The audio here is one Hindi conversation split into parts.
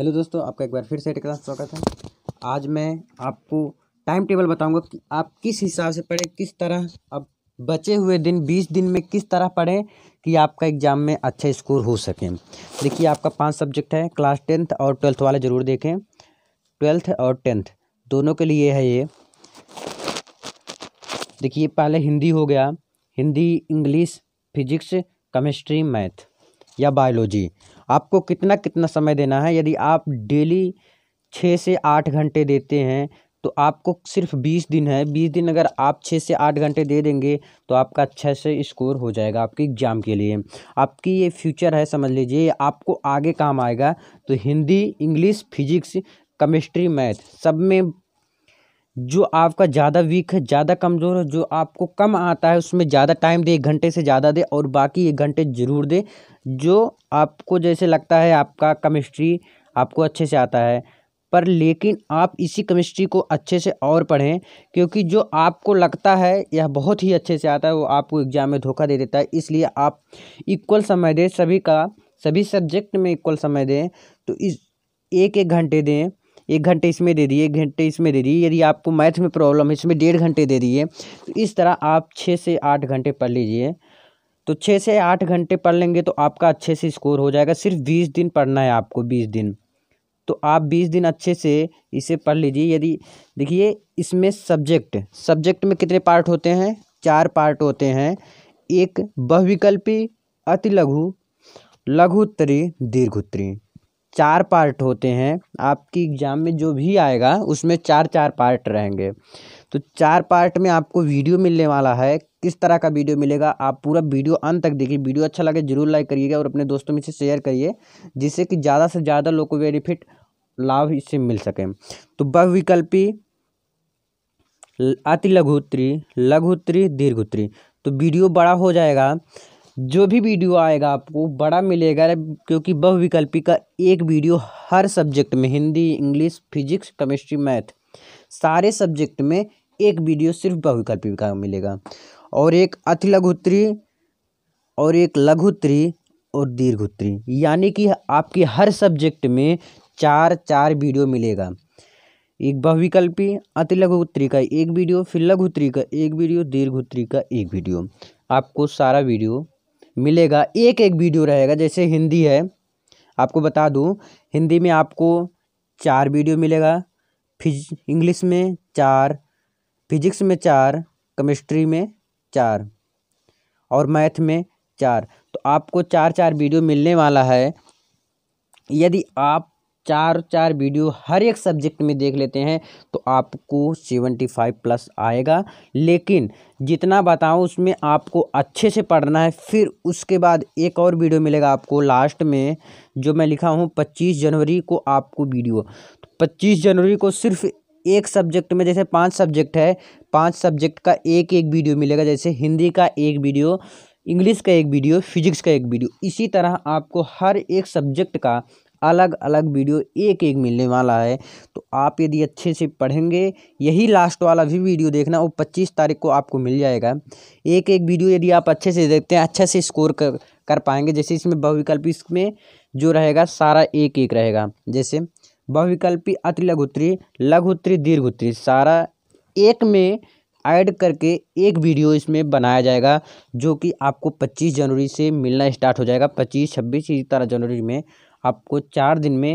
हेलो दोस्तों आपका एक बार फिर से क्लास स्वागत है आज मैं आपको टाइम टेबल बताऊंगा कि आप किस हिसाब से पढ़ें किस तरह अब बचे हुए दिन बीस दिन में किस तरह पढ़ें कि आपका एग्ज़ाम में अच्छा स्कोर हो सके देखिए आपका पांच सब्जेक्ट है क्लास टेंथ और ट्वेल्थ वाले ज़रूर देखें ट्वेल्थ और टेंथ दोनों के लिए है ये देखिए पहले हिंदी हो गया Hindi English physics chemistry math या बायोलॉजी आपको कितना कितना समय देना है यदि आप डेली छः से आठ घंटे देते हैं तो आपको सिर्फ बीस दिन है बीस दिन अगर आप छः से आठ घंटे दे देंगे तो आपका अच्छे से स्कोर हो जाएगा आपके एग्ज़ाम के लिए आपकी ये फ्यूचर है समझ लीजिए आपको आगे काम आएगा तो Hindi English physics chemistry math सब में जो आपका ज़्यादा वीक है ज़्यादा कमज़ोर है जो आपको कम आता है उसमें ज़्यादा टाइम दे एक घंटे से ज़्यादा दे और बाकी एक घंटे ज़रूर दे जो आपको जैसे लगता है आपका केमिस्ट्री आपको अच्छे से आता है पर लेकिन आप इसी केमिस्ट्री को अच्छे से और पढ़ें क्योंकि जो आपको लगता है यह बहुत ही अच्छे से आता है वो आपको एग्ज़ाम में धोखा दे देता है इसलिए आप इक्वल समय दें सभी का सभी सब्जेक्ट में इक्वल समय दें तो इस एक एक घंटे दें एक घंटे इसमें दे दिए एक घंटे इसमें दे दिए यदि आपको मैथ में प्रॉब्लम है इसमें डेढ़ घंटे दे दिए तो इस तरह आप छः से आठ घंटे पढ़ लीजिए तो छः से आठ घंटे पढ़ लेंगे तो आपका अच्छे से स्कोर हो जाएगा सिर्फ बीस दिन पढ़ना है आपको बीस दिन तो आप बीस दिन अच्छे से इसे पढ़ लीजिए यदि देखिए इसमें सब्जेक्ट सब्जेक्ट में कितने पार्ट होते हैं चार पार्ट होते हैं एक बहुविकल्पी अति लघु लघु दीर्घ दीर्घोत्तरी चार पार्ट होते हैं आपकी एग्ज़ाम में जो भी आएगा उसमें चार चार पार्ट रहेंगे तो चार पार्ट में आपको वीडियो मिलने वाला है किस तरह का वीडियो मिलेगा आप पूरा वीडियो अंत तक देखिए वीडियो अच्छा लगे जरूर लाइक करिएगा और अपने दोस्तों में से शेयर करिए जिससे कि ज़्यादा से ज़्यादा लोग को बेनिफिट लाभ इससे मिल सके तो बहुविकल्पी अति लघुत्री लघुत्री दीर्घुत्री तो वीडियो बड़ा हो जाएगा जो भी वीडियो आएगा आपको बड़ा मिलेगा क्योंकि बहुविकल्पी का एक वीडियो हर सब्जेक्ट में Hindi English physics chemistry math सारे सब्जेक्ट में एक वीडियो सिर्फ बहुविकल्पी का मिलेगा और एक अति लघुत्री और एक लघुत्री और दीर्घोत्री यानी कि आपके हर सब्जेक्ट में चार चार वीडियो मिलेगा एक बहुविकल्पी अति लघुत्री का एक वीडियो फिर लघुत्री का एक वीडियो दीर्घोत्री का एक वीडियो आपको सारा वीडियो मिलेगा एक एक वीडियो रहेगा जैसे हिंदी है आपको बता दूँ हिंदी में आपको चार वीडियो मिलेगा फिज इंग्लिश में चार फिजिक्स में चार केमिस्ट्री में चार और मैथ में चार तो आपको चार चार वीडियो मिलने वाला है यदि आप चार चार वीडियो हर एक सब्जेक्ट में देख लेते हैं तो आपको सेवेंटी फाइव प्लस आएगा लेकिन जितना बताऊं उसमें आपको अच्छे से पढ़ना है फिर उसके बाद एक और वीडियो मिलेगा आपको लास्ट में जो मैं लिखा हूं पच्चीस जनवरी को आपको वीडियो तो पच्चीस जनवरी को सिर्फ एक सब्जेक्ट में जैसे पांच सब्जेक्ट है पांच सब्जेक्ट का एक एक वीडियो मिलेगा जैसे हिंदी का एक वीडियो इंग्लिश का एक वीडियो फिजिक्स का एक वीडियो इसी तरह आपको हर एक सब्जेक्ट का अलग अलग वीडियो एक एक मिलने वाला है तो आप यदि अच्छे से पढ़ेंगे यही लास्ट वाला भी वीडियो देखना वो पच्चीस तारीख को आपको मिल जाएगा एक एक वीडियो यदि आप अच्छे से देखते हैं अच्छे से स्कोर कर कर पाएंगे जैसे इसमें बहुविकल्पी इसमें जो रहेगा सारा एक एक रहेगा जैसे बहुविकल्पी अति लघुत्री लघुत्री दीर्घुत्री सारा एक में ऐड करके एक वीडियो इसमें बनाया जाएगा जो कि आपको 25 जनवरी से मिलना स्टार्ट हो जाएगा 25 26 इसी तरह जनवरी में आपको चार दिन में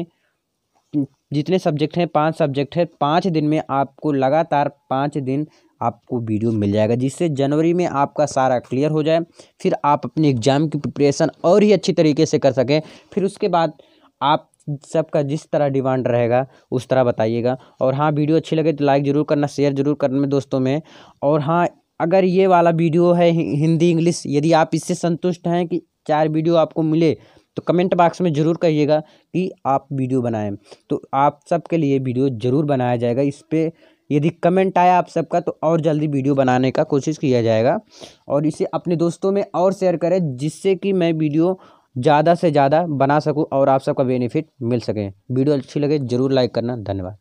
जितने सब्जेक्ट हैं पांच सब्जेक्ट हैं पाँच दिन में आपको लगातार पाँच दिन आपको वीडियो मिल जाएगा जिससे जनवरी में आपका सारा क्लियर हो जाए फिर आप अपने एग्ज़ाम की प्रिपरेशन और ही अच्छी तरीके से कर सकें फिर उसके बाद आप सबका जिस तरह डिमांड रहेगा उस तरह बताइएगा और हाँ वीडियो अच्छी लगे तो लाइक ज़रूर करना शेयर ज़रूर करना दोस्तों में और हाँ अगर ये वाला वीडियो है हिंदी इंग्लिश यदि आप इससे संतुष्ट हैं कि चार वीडियो आपको मिले तो कमेंट बॉक्स में ज़रूर कहिएगा कि आप वीडियो बनाएं तो आप सबके लिए वीडियो ज़रूर बनाया जाएगा इस पर यदि कमेंट आया आप सबका तो और जल्दी वीडियो बनाने का कोशिश किया जाएगा और इसे अपने दोस्तों में और शेयर करें जिससे कि मैं वीडियो ज़्यादा से ज़्यादा बना सकूँ और आप सबका बेनिफिट मिल सके वीडियो अच्छी लगे ज़रूर लाइक करना धन्यवाद